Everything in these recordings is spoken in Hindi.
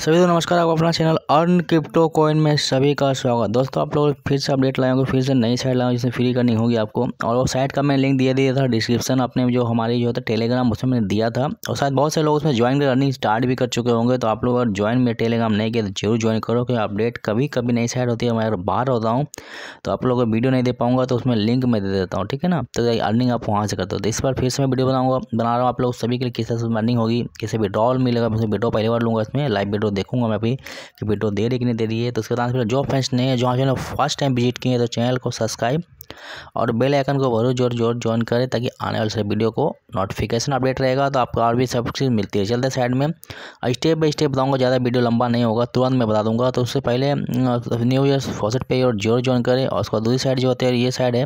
सभी को नमस्कार आपको अपना चैनल अर्न क्रिप्टो कॉइन में सभी का स्वागत दोस्तों आप लोग फिर से अपडेट लाएंगे फिर से नई साइट लाएंगे जिसमें फ्री करनी होगी आपको और वो साइट का मैं लिंक दिया दिया था डिस्क्रिप्शन अपने जो हमारी जो है टेलीग्राम उसमें मैंने दिया था और शायद बहुत से लोग उसमें ज्वाइन कर अर्निंग स्टार्ट भी कर चुके होंगे तो आप लोग अगर ज्वाइन में टेलीग्राम नहीं किया तो जरूर ज्वाइन करो क्योंकि अपडेट कभी कभी नई साइट होती है मैं अगर बाहर होता हूँ तो आप लोग वीडियो नहीं दे पाऊँगा तो उसमें लिंक मैं दे देता हूँ ठीक है ना तो अर्निंग आप वहाँ से करते हो तो इस बार फिर से मैं वीडियो बनाऊँगा बना रहा हूँ आप लोग सभी के लिए किस तरह से अर्निंग होगी किसी विड्रॉल मिलेगा मैं विड्रॉ पहली बार लूँगा इसमें लाइव वीडियो देखूंगा मैं अभी कि वीडियो दे रही कि नहीं दे रही है तो उसके बाद जो फ्रेंड्स हैं जो चैनल फर्स्ट टाइम विजिट किए तो चैनल को सब्सक्राइब और बेल आइकन को जरूर जोर जोर ज्वाइन करें ताकि आने वाले सभी वीडियो को नोटिफिकेशन अपडेट रहेगा तो आपको और भी सब चीज़ मिलती है चलते साइड में स्टेप बाई स्टेप बताऊंगा ज़्यादा वीडियो लंबा नहीं होगा तुरंत मैं बता दूंगा तो उससे पहले न्यू ईयर फॉसेट पे और जोर ज्वाइन करें और उसका दूसरी साइड जो होती है ये साइड है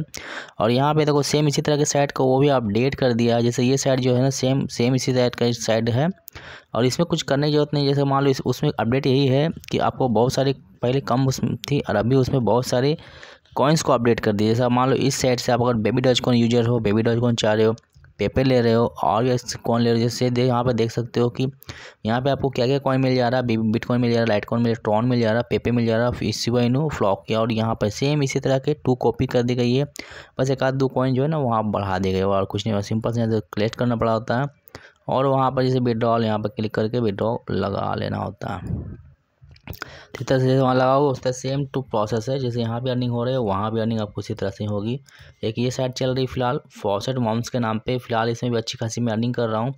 और यहाँ पर देखो सेम इसी तरह के साइड को वो भी अपडेट कर दिया जैसे ये साइड जो है ना सेम सेम इसी साइड का साइड है और इसमें कुछ करने की ज़रूरत नहीं जैसे मान लो उसमें अपडेट यही है कि आपको बहुत सारी पहले कम उसमें थी और अभी उसमें बहुत सारे कॉइन्स को अपडेट कर दिए जैसे मान लो इस साइड से आप अगर बेबी डॉज कॉन यूजर हो बेबी डॉज कॉन चाह रहे हो पेपर ले रहे हो और या कॉइन ले रहे हो जैसे दे यहाँ पर देख सकते हो कि यहाँ पे आपको क्या क्या कॉइन मिल जा रहा है बिट कॉइन मिल जा रहा है लाइट कॉइन मिल ट्रॉन मिल जा रहा है पेपे मिल जा रहा है इसीवाइनू फ्लॉक और यहाँ पर सेम इसी तरह के टू कॉपी कर दी गई है बस एक आध दो कॉइन जो है ना वहाँ बढ़ा दी गई और कुछ नहीं सिंपल से कलेक्ट करना पड़ा होता है और वहाँ पर जैसे विड्रॉल यहाँ पर क्लिक करके विड्रॉ लगा लेना होता है जिस तरह से वहाँ लगाओ उस तरह सेम टू प्रोसेस है जैसे यहाँ भी अर्निंग हो रही है वहाँ भी अर्निंग आपको इसी तरह से होगी एक ये साइड चल रही फिलहाल फॉसेट मॉम्स के नाम पे फिलहाल इसमें भी अच्छी खासी मैं अर्निंग कर रहा हूँ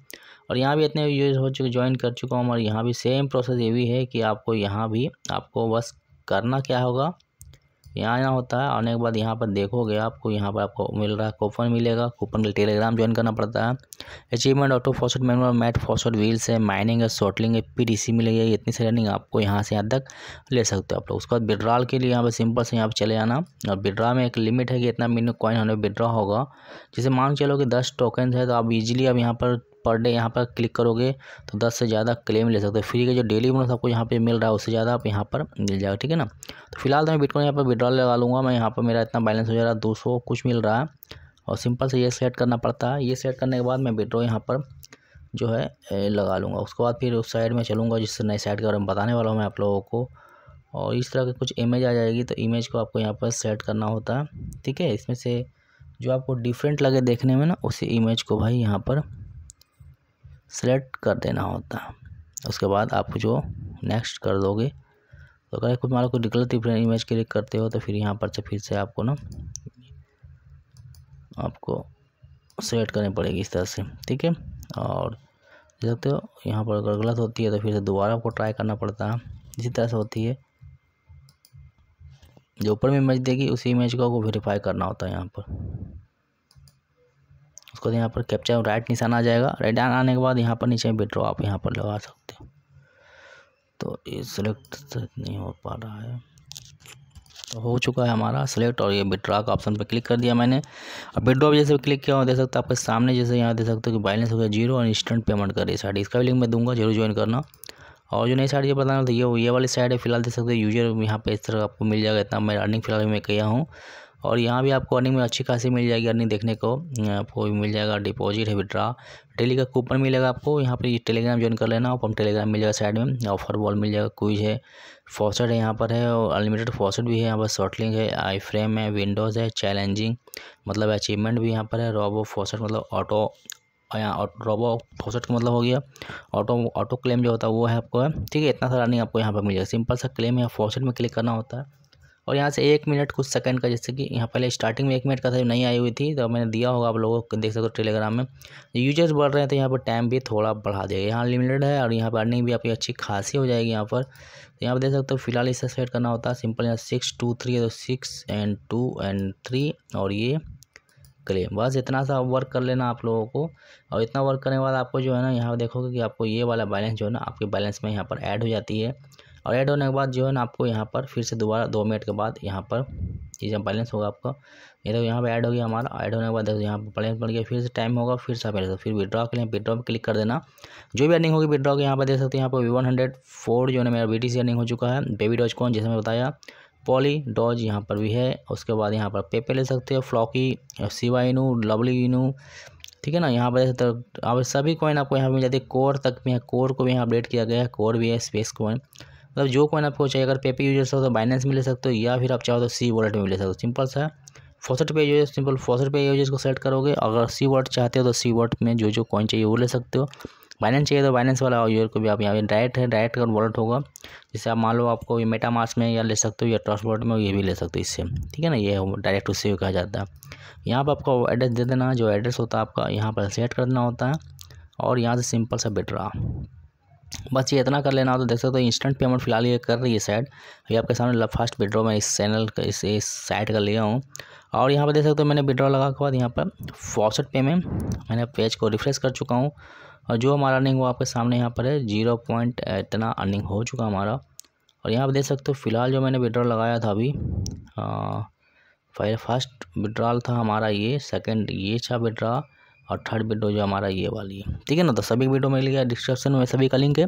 और यहाँ भी इतने यूज हो चुके ज्वाइन कर चुका हूँ और यहाँ भी सेम प्रोसेस ये भी है कि आपको यहाँ भी आपको बस करना क्या होगा यहाँ आना होता है आने के बाद यहाँ पर देखोगे आपको यहाँ पर आपको मिल रहा है कूपन मिलेगा कूपन के टेलीग्राम ज्वाइन करना पड़ता है achievement auto faucet manual matte faucet wheels है माइनिंग है शॉटलिंग है पी डी सी मिलेगी इतनी सी रनिंग आपको यहाँ से यहाँ तक ले सकते हो आप लोग उसके बाद विड्रॉल के लिए यहाँ पर सिंपल से यहाँ पर चले आना और विड्रॉ में एक लिमिट है कि इतना मिनट कॉइन हमें विड्रॉ होगा जैसे मान चलो कि दस टोकन है तो आप ईजिली अब यहाँ पर पर डे यहाँ पर क्लिक करोगे तो दस से ज़्यादा क्लेम ले सकते हो फ्री का जो डेली बोनस आपको यहाँ पे मिल रहा है उससे ज़्यादा आप यहाँ पर मिल जाएगा ठीक है ना तो फिलहाल तो मैं बिटकॉइन यहाँ पर विड्रॉल लगा लूँगा मैं यहाँ पर मेरा इतना बैलेंस हो जा रहा है दो कुछ मिल रहा है और सिंपल से ये सेट करना पड़ता है ये सेट करने के बाद मैं विड्रॉ यहाँ पर जो है लगा लूँगा उसके बाद फिर उस साइड में चलूँगा जिससे नए साइड के बारे में बताने वाला हूँ मैं आप लोगों को और इस तरह की कुछ इमेज आ जाएगी तो इमेज को आपको यहाँ पर सेट करना होता है ठीक है इसमें से जो आपको डिफरेंट लगे देखने में ना उसी इमेज को भाई यहाँ पर सेलेक्ट कर देना होता है उसके बाद आप जो नेक्स्ट कर दोगे तो अगर कुछ मान लो कोई गलत इमेज क्लिक करते हो तो फिर यहाँ पर से फिर से आपको ना आपको सेलेक्ट करनी पड़ेगी इस तरह से ठीक है और देख सकते हो यहाँ पर अगर गलत होती है तो फिर से दोबारा आपको ट्राई करना पड़ता है इसी तरह से होती है जो ऊपर में इमेज देगी उसी इमेज को आपको वेरीफाई करना होता है यहाँ पर उसको बाद तो यहाँ पर कैप्चर राइट निशान आ जाएगा राइट आने के बाद यहाँ पर नीचे विड्रॉ आप यहाँ पर लगा सकते हो तो ये सिलेक्ट नहीं हो पा रहा है तो हो चुका है हमारा सिलेक्ट और ये विड्रॉ का ऑप्शन पर क्लिक कर दिया मैंने अब विड्रॉ जैसे क्लिक किया देख सकता है आपके सामने जैसे यहाँ देख सकते हो कि बैलेंस हो गया जीरो और इंस्टेंट पेमेंट कर रही साइड इसका भी लिंक मैं दूंगा जरूर ज्वाइन करना और जो नई साइड ये बताना तो ये ये वाली साइड है फिलहाल दे सकते हो यूजर यहाँ पे इस तरह आपको मिल जाएगा इतना मैं अर्निंग फिलहाल मैं किया हूँ और यहाँ भी आपको अर्निंग में अच्छी खासी मिल जाएगी अर्निंग देखने को आपको मिल जाएगा डिपॉजिट है विड्रा डेली का कूपन मिलेगा आपको यहाँ पर टेलीग्राम ज्वाइन कर लेना और टेलीग्राम मिल जाएगा साइड में ऑफर बॉल मिल जाएगा क्विज है फॉसेट है यहाँ पर है और अनलिमिटेड फॉसेट भी है यहाँ पर शॉर्टलिंग है आई फ्रेम है विंडोज़ है चैलेंजिंग मतलब अचीवमेंट भी यहाँ पर है रोबो फॉसेट मतलब ऑटो यहाँ रोबो फोसेट का मतलब हो गया ऑटो ऑटो क्लेम जो होता है वो है आपको ठीक है इतना सारा अर्निंग आपको यहाँ पर मिल जाएगा सिंपल सा क्लेम है फोसेट में क्लिक करना होता है और यहाँ से एक मिनट कुछ सेकंड का जैसे कि यहाँ पहले स्टार्टिंग में एक मिनट का था नहीं आई हुई थी तो मैंने दिया होगा आप लोगों को देख सकते हो टेलीग्राम में यूजर्स बढ़ रहे हैं तो यहाँ पर टाइम भी थोड़ा बढ़ा देगा यहाँ लिमिटेड है और यहाँ पर अर्निंग भी आपकी अच्छी खासी हो जाएगी यहाँ पर तो यहाँ पर देख सकते हो फिलहाल इसे सेट करना होता है सिंपल यहाँ सिक्स टू थ्री है तो six and two and three और ये क्ले बस इतना सा वर्क कर लेना आप लोगों को और इतना वर्क करने के बाद आपको जो है ना यहाँ देखोगे कि आपको ये वाला बैलेंस जो है ना आपके बैलेंस में यहाँ पर ऐड हो जाती है और ऐड होने के बाद जो है ना आपको यहाँ पर फिर से दोबारा दो मिनट के बाद यहाँ पर चीज़ें बैलेंस होगा आपका ये देखो यहाँ पर ऐड हो गया हमारा ऐड होने के बाद देखो यहाँ पर बैलेंस बढ़ गया फिर से टाइम होगा फिर से आप फिर विड्रॉ के लिए विड्रॉ पर क्लिक कर देना जो भी अर्निंग होगी विड्रॉ के यहाँ पर देख सकते हैं यहाँ पर वी वन हंड्रेड फोर जो है मेरा बी टी सी अर्निंग हो चुका है बेबी डॉज कौन जैसे मैंने बताया पॉली डॉज यहाँ पर भी है उसके बाद यहाँ पर पेपे ले सकते हो फ्लॉकी सिवा इनू लवली इनू ठीक है ना यहाँ पर तो आप सभी कॉइन आपको यहाँ पर मिल जाती है कोर तक में है कोर को भी यहाँ अपडेट किया गया है कोर भी है स्पेस कॉइन मतलब जो कॉइन आपको चाहिए अगर पेपी यूजर्स हो तो बाइनेंस में ले सकते हो या फिर आप चाहो तो सी वॉलेट में ले सकते हो सिंपल सा है फोसठ पे यूज सिंपल फोसठ पे यूजर्स को सेलेक्ट करोगे अगर सी वॉट चाहते हो तो सी वॉट में जो जो कॉइन चाहिए वो ले सकते हो बाइनेंस चाहिए तो बाइनेंस वाला यूजर को भी आप यहाँ पे डायरेक्ट है डायरेक्ट का वॉलेट होगा जैसे आप मान लो आपको ये मेटा मास में या ले सकते हो या ट्रस्ट वॉलेट में ये भी ले सकते हो इससे ठीक है ना ये डायरेक्ट उससे कहा जाता है यहाँ पर आपको एड्रेस दे देना जो एड्रेस होता है आपका यहाँ पर सेलेक्ट करना होता है और यहाँ से सिंपल सा रहा बस ये इतना कर लेना हो तो देख सकते हो इंस्टेंट पेमेंट फिलहाल ये कर रही है साइड ये आपके सामने फास्ट विड्रॉ मैं इस चैनल इस इस साइट का लिया हूँ और यहाँ पर देख सकते हो मैंने विड्रॉ लगा के बाद यहाँ पर फॉसेट पे में मैंने पेज को रिफ्रेश कर चुका हूँ और जो हमारा अर्निंग वो आपके सामने यहाँ पर है जीरो पॉइंट इतना अर्निंग हो चुका हमारा और यहाँ पर देख सकते हो फिलहाल जो मैंने विड्रॉ लगाया था अभी फर्स्ट विड्रॉल था हमारा ये सेकेंड ये था विड्रॉ और थर्ड वीडियो जो हमारा ये वाली है ठीक है ना तो सभी वीडियो मिल गया डिस्क्रिप्शन में सभी का लिंक है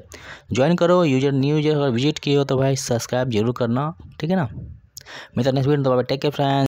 ज्वाइन करो यूजर न्यू यूजर अगर विजिट किए हो तो भाई सब्सक्राइब जरूर करना ठीक है ना मित्र नेक्स्ट वीडियो तो टेक के फ्रेंड